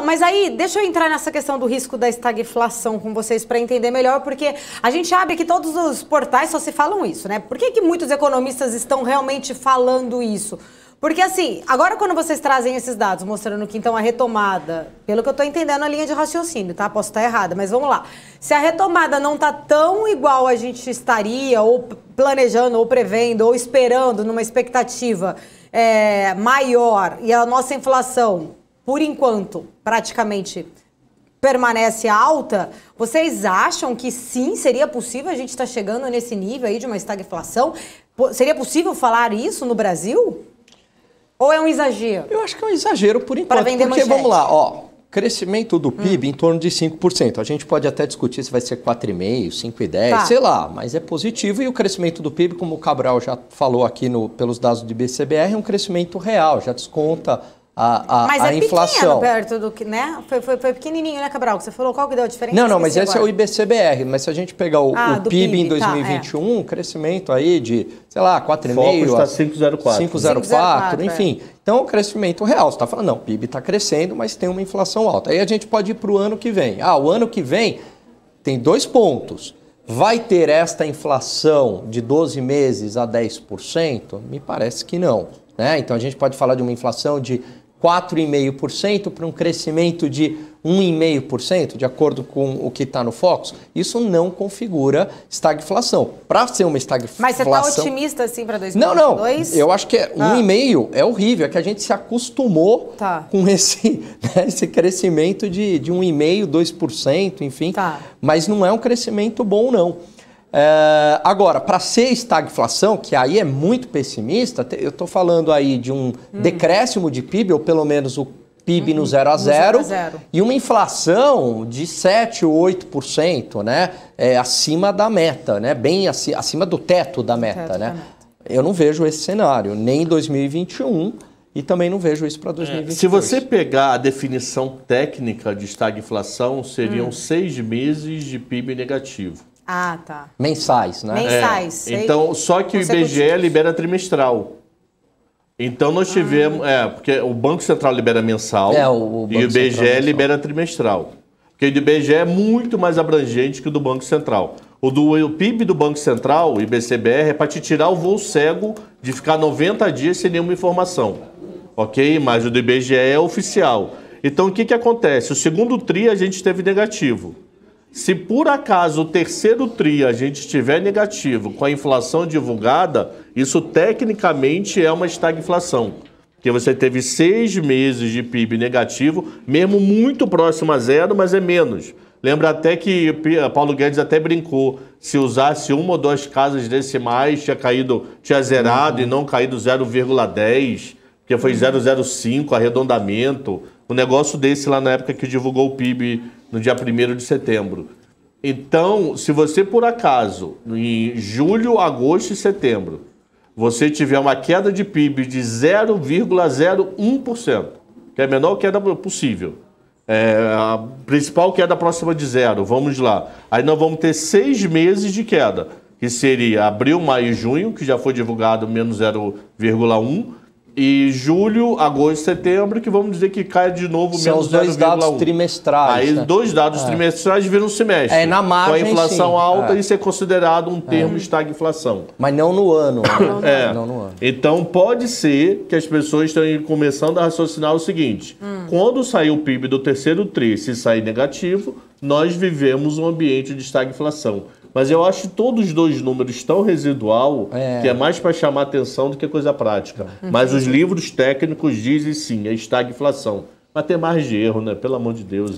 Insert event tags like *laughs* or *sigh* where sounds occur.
Mas aí, deixa eu entrar nessa questão do risco da estagflação com vocês para entender melhor, porque a gente sabe que todos os portais só se falam isso, né? Por que, que muitos economistas estão realmente falando isso? Porque assim, agora quando vocês trazem esses dados, mostrando que então a retomada, pelo que eu estou entendendo a linha de raciocínio, tá? Posso estar errada, mas vamos lá. Se a retomada não está tão igual a gente estaria, ou planejando, ou prevendo, ou esperando numa expectativa é, maior, e a nossa inflação por enquanto, praticamente permanece alta, vocês acham que sim, seria possível a gente estar tá chegando nesse nível aí de uma estagflação? Seria possível falar isso no Brasil? Ou é um exagero? Eu acho que é um exagero por enquanto, porque manchete. vamos lá, ó, crescimento do PIB hum. em torno de 5%. A gente pode até discutir se vai ser 4,5, 5,10, tá. sei lá, mas é positivo e o crescimento do PIB, como o Cabral já falou aqui no, pelos dados do BCBR, é um crescimento real, já desconta a, a, mas a é inflação. perto do que, né? Foi, foi, foi, pequenininho, né, Cabral? Você falou qual que deu a diferença? Não, não, mas esse agora. é o IBCBR. Mas se a gente pegar o, ah, o PIB, PIB, em 2021, tá, é. um crescimento aí de, sei lá, 4,5... Foco está 504. 504, enfim. É. Então, o crescimento real. Você está falando, não, o PIB está crescendo, mas tem uma inflação alta. Aí a gente pode ir para o ano que vem. Ah, o ano que vem tem dois pontos. Vai ter esta inflação de 12 meses a 10%? Me parece que não. Né? Então, a gente pode falar de uma inflação de 4,5% para um crescimento de 1,5%, de acordo com o que está no Fox, isso não configura estagflação. Para ser uma estagflação... Mas você está otimista assim para 2022? Não, não. Eu acho que é ah. 1,5% é horrível. É que a gente se acostumou tá. com esse, *laughs* né, esse crescimento de, de 1,5%, 2%, enfim. Tá. Mas não é um crescimento bom, não. É, agora, para ser estagflação, que aí é muito pessimista, eu estou falando aí de um hum. decréscimo de PIB, ou pelo menos o PIB uhum. no 0 a 0 e uma inflação de 7 ou 8%, né? É, acima da meta, né? Bem acima do teto da meta, teto né? Da meta. Eu não vejo esse cenário, nem em 2021 e também não vejo isso para 2022. É, se você pegar a definição técnica de estagflação, seriam hum. seis meses de PIB negativo. Ah, tá. Mensais, né? Mensais. É. Então, só que o IBGE libera trimestral. Então nós ah. tivemos, ah. é, porque o Banco Central libera mensal é, o, o e o IBGE Central libera mensal. trimestral. Porque o IBGE é muito mais abrangente que o do Banco Central. O do o PIB do Banco Central, o IBCBR, é para te tirar o voo cego de ficar 90 dias sem nenhuma informação. Ok? Mas o do IBGE é oficial. Então o que, que acontece? O segundo TRI a gente teve negativo. Se por acaso o terceiro TRI a gente estiver negativo com a inflação divulgada, isso tecnicamente é uma estagflação. Porque você teve seis meses de PIB negativo, mesmo muito próximo a zero, mas é menos. Lembra até que eh, Paulo Guedes até brincou: se usasse uma ou duas casas decimais, tinha caído, tinha zerado uhum. e não caído 0,10, porque foi 0,05 arredondamento um negócio desse lá na época que divulgou o PIB no dia 1 de setembro. Então, se você por acaso, em julho, agosto e setembro, você tiver uma queda de PIB de 0,01%, que é a menor queda possível, é, a principal queda próxima de zero, vamos lá. Aí nós vamos ter seis meses de queda, que seria abril, maio e junho, que já foi divulgado menos 0,1%, e julho, agosto, setembro, que vamos dizer que cai de novo São menos 0,1. São os dois dados trimestrais. Aí né? dois dados é. trimestrais viram um semestre. É, na margem, Com a inflação sim. alta é. é considerado um é. termo é. estagflação. Mas não no ano. Né? *coughs* é. Não no ano. Então pode ser que as pessoas estejam começando a raciocinar o seguinte. Hum. Quando sair o PIB do terceiro tri, se sair negativo, nós vivemos um ambiente de estagflação. Mas eu acho todos os dois números tão residual é. que é mais para chamar atenção do que coisa prática. Uhum. Mas os livros técnicos dizem sim, a é estagflação. Mas tem mais de erro, né? Pelo amor de Deus.